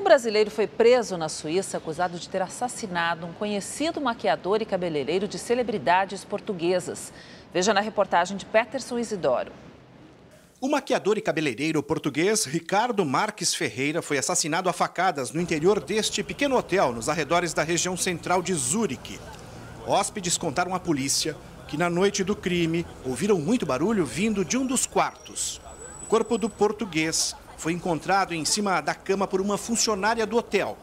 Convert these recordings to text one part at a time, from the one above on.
Um brasileiro foi preso na Suíça acusado de ter assassinado um conhecido maquiador e cabeleireiro de celebridades portuguesas. Veja na reportagem de Peterson Isidoro. O maquiador e cabeleireiro português Ricardo Marques Ferreira foi assassinado a facadas no interior deste pequeno hotel, nos arredores da região central de Zurique. Hóspedes contaram à polícia que, na noite do crime, ouviram muito barulho vindo de um dos quartos. O corpo do português foi encontrado em cima da cama por uma funcionária do hotel.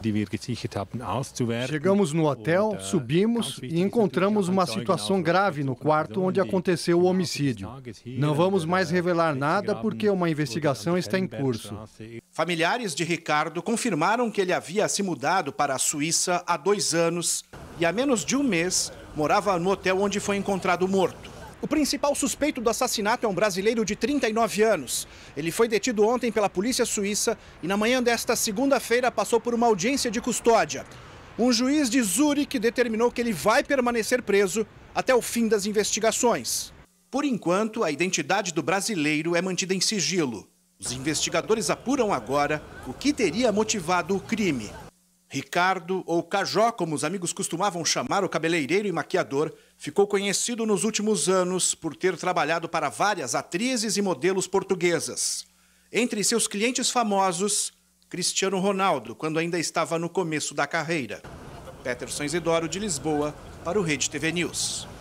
Chegamos no hotel, subimos e encontramos uma situação grave no quarto onde aconteceu o homicídio. Não vamos mais revelar nada porque uma investigação está em curso. Familiares de Ricardo confirmaram que ele havia se mudado para a Suíça há dois anos e, há menos de um mês, morava no hotel onde foi encontrado morto. O principal suspeito do assassinato é um brasileiro de 39 anos. Ele foi detido ontem pela polícia suíça e na manhã desta segunda-feira passou por uma audiência de custódia. Um juiz de Zurich determinou que ele vai permanecer preso até o fim das investigações. Por enquanto, a identidade do brasileiro é mantida em sigilo. Os investigadores apuram agora o que teria motivado o crime. Ricardo, ou Cajó, como os amigos costumavam chamar o cabeleireiro e maquiador, ficou conhecido nos últimos anos por ter trabalhado para várias atrizes e modelos portuguesas. Entre seus clientes famosos, Cristiano Ronaldo, quando ainda estava no começo da carreira. Peterson Isidoro, de Lisboa, para o Rede TV News.